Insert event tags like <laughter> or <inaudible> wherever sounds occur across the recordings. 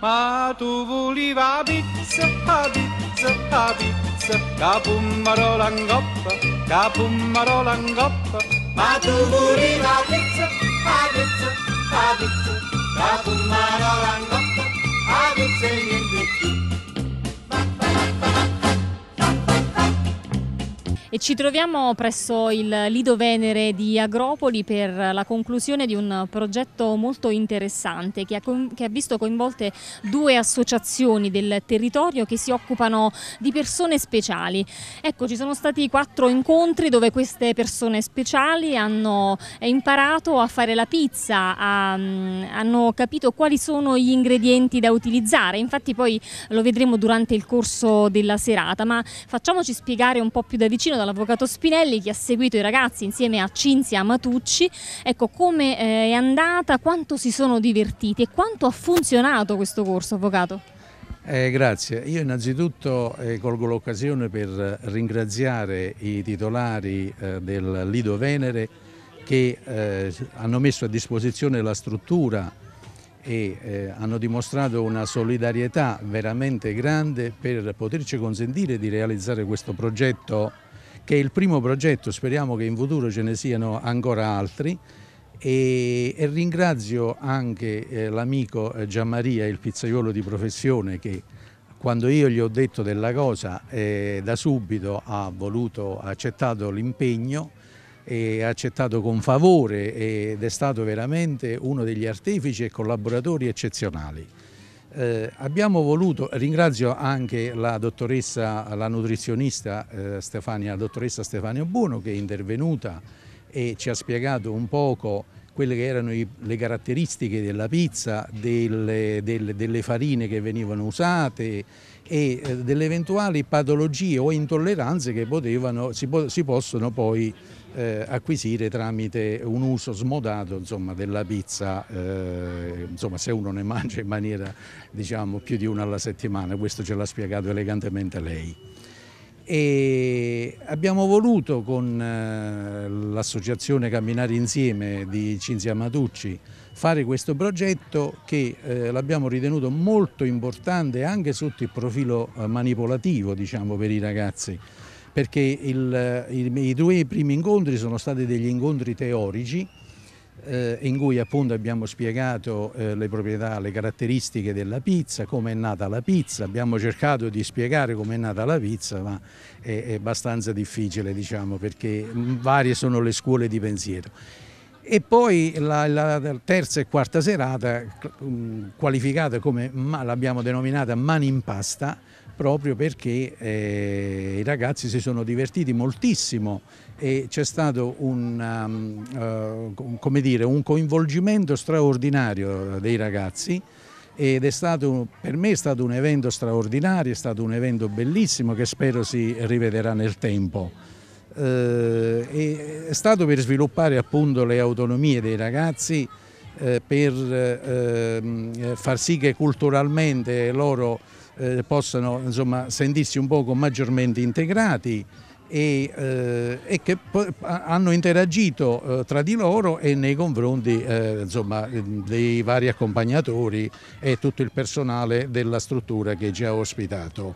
Ma tu voleva pizza, a pizza, a pizza, capumaro l'angoppa, capumaro l'angoppa. Ma tu voleva pizza, a pizza, a pizza, capumaro l'angoppa, a pizza niente più. E ci troviamo presso il Lido Venere di Agropoli per la conclusione di un progetto molto interessante che ha, che ha, visto coinvolte due associazioni del territorio che si occupano di persone speciali. Ecco, ci sono stati quattro incontri dove queste persone speciali hanno eh, imparato a fare la pizza, a, mm, hanno capito quali sono gli ingredienti da utilizzare. Infatti poi lo vedremo durante il corso della serata, ma facciamoci spiegare un po' più da vicino dall'avvocato Spinelli che ha seguito i ragazzi insieme a Cinzia Matucci. Ecco, come eh, è andata, quanto si sono divertiti e quanto ha funzionato questo corso, avvocato? Eh, grazie, io innanzitutto eh, colgo l'occasione per ringraziare i titolari eh, del Lido Venere che eh, hanno messo a disposizione la struttura e eh, hanno dimostrato una solidarietà veramente grande per poterci consentire di realizzare questo progetto che è il primo progetto, speriamo che in futuro ce ne siano ancora altri. E, e ringrazio anche eh, l'amico eh, Gianmaria, il pizzaiolo di professione, che quando io gli ho detto della cosa eh, da subito ha voluto, ha accettato l'impegno e ha accettato con favore ed è stato veramente uno degli artefici e collaboratori eccezionali. Eh, abbiamo voluto, ringrazio anche la dottoressa, la nutrizionista eh, Stefania, la dottoressa Stefania Buono che è intervenuta e ci ha spiegato un poco quelle che erano i, le caratteristiche della pizza, delle, delle, delle farine che venivano usate, e eh, delle eventuali patologie o intolleranze che potevano, si, po si, possono poi eh, acquisire tramite un uso smodato insomma, della pizza, eh, insomma, se uno ne mangia in maniera diciamo, più di una alla settimana, questo ce l'ha spiegato elegantemente lei. E abbiamo voluto con eh, l'associazione Camminare Insieme di Cinzia Matucci fare questo progetto che eh, l'abbiamo ritenuto molto importante anche sotto il profilo eh, manipolativo diciamo, per i ragazzi perché il, eh, il, i due primi incontri sono stati degli incontri teorici eh, in cui appunto abbiamo spiegato eh, le proprietà, le caratteristiche della pizza, come è nata la pizza, abbiamo cercato di spiegare come è nata la pizza ma è, è abbastanza difficile diciamo perché mm, varie sono le scuole di pensiero e poi la, la, terza e quarta serata um, qualificata come, l'abbiamo denominata mani in pasta, proprio perché eh, i ragazzi si sono divertiti moltissimo e c'è stato un, um, uh, dire, un coinvolgimento straordinario dei ragazzi ed è stato, per me è stato un evento straordinario, è stato un evento bellissimo che spero si rivedrà nel tempo. Eh, è stato per sviluppare appunto le autonomie dei ragazzi eh, per ehm, far sì che culturalmente loro eh, possano insomma, sentirsi un poco maggiormente integrati e, eh, e, che hanno interagito eh, tra di loro e nei confronti eh, insomma, dei vari accompagnatori e tutto il personale della struttura che ci ha ospitato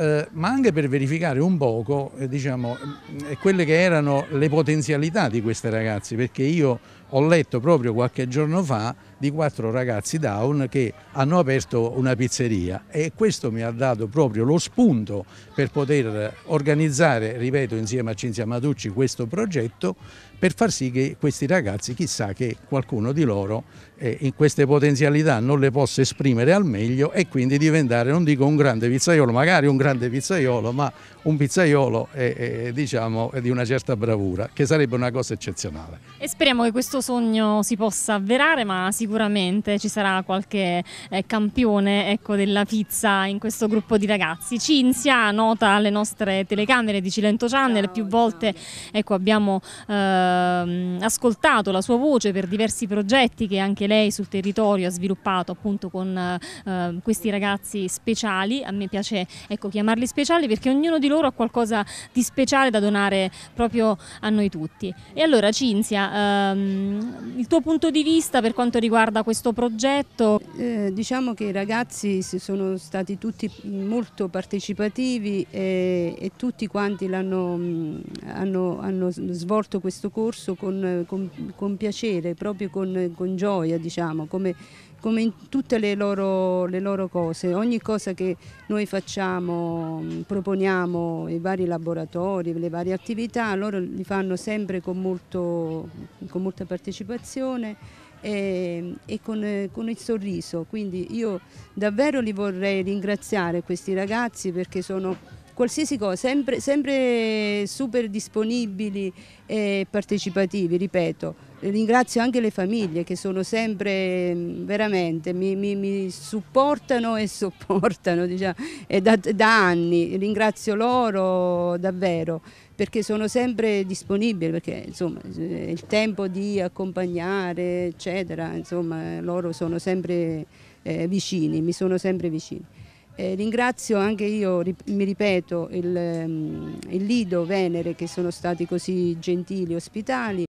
eh, ma anche per verificare un poco eh, diciamo, mm, eh, quelle che erano le potenzialità di queste ragazze, perché io ho letto proprio qualche giorno fa di quattro ragazzi down che hanno aperto una pizzeria e questo mi ha dato proprio lo spunto per poter organizzare, ripeto, insieme a Cinzia Matucci questo progetto per far sì che questi ragazzi, chissà che qualcuno di loro eh, in queste potenzialità non le possa esprimere al meglio e quindi diventare, non dico un grande pizzaiolo, magari un grande pizzaiolo, ma un pizzaiolo eh, eh, diciamo, di una certa bravura, che sarebbe una cosa eccezionale. E speriamo che questo questo sogno si possa avverare, ma sicuramente ci sarà qualche eh, campione ecco, della pizza in questo gruppo di ragazzi. Cinzia, nota alle nostre telecamere di Cilento Channel, ciao, più volte ecco, abbiamo eh, ascoltato la sua voce per diversi progetti che anche lei sul territorio ha sviluppato appunto con eh, questi ragazzi speciali. A me piace ecco, chiamarli speciali perché ognuno di loro ha qualcosa di speciale da donare proprio a noi tutti. E allora Cinzia, ehm, Ehm, il tuo punto di vista per quanto riguarda questo progetto? Eh, diciamo che i ragazzi sono stati tutti molto partecipativi e, e tutti quanti mm, hanno, hanno, svolto questo corso con, con, con piacere, proprio con, con gioia, diciamo, come come in tutte le loro, le loro, cose, ogni cosa che noi facciamo, mm, proponiamo i vari laboratori, le varie attività, loro li fanno sempre con, molto, con molta partecipazione e, e con, con, il sorriso, quindi io davvero li vorrei ringraziare questi ragazzi perché sono qualsiasi cosa, sempre, sempre super disponibili e partecipativi, ripeto. Ringrazio anche le famiglie che sono sempre mm, veramente, mi, mi, mi supportano e <laughs> sopportano diciamo, e da, da anni, ringrazio loro davvero perché sono sempre disponibili, perché insomma eh, il tempo di accompagnare, eccetera, insomma loro sono sempre eh, vicini, mi sono sempre vicini. Eh, ringrazio anche io, mi ripeto, il, mm, il Lido Venere che sono stati così gentili, ospitali.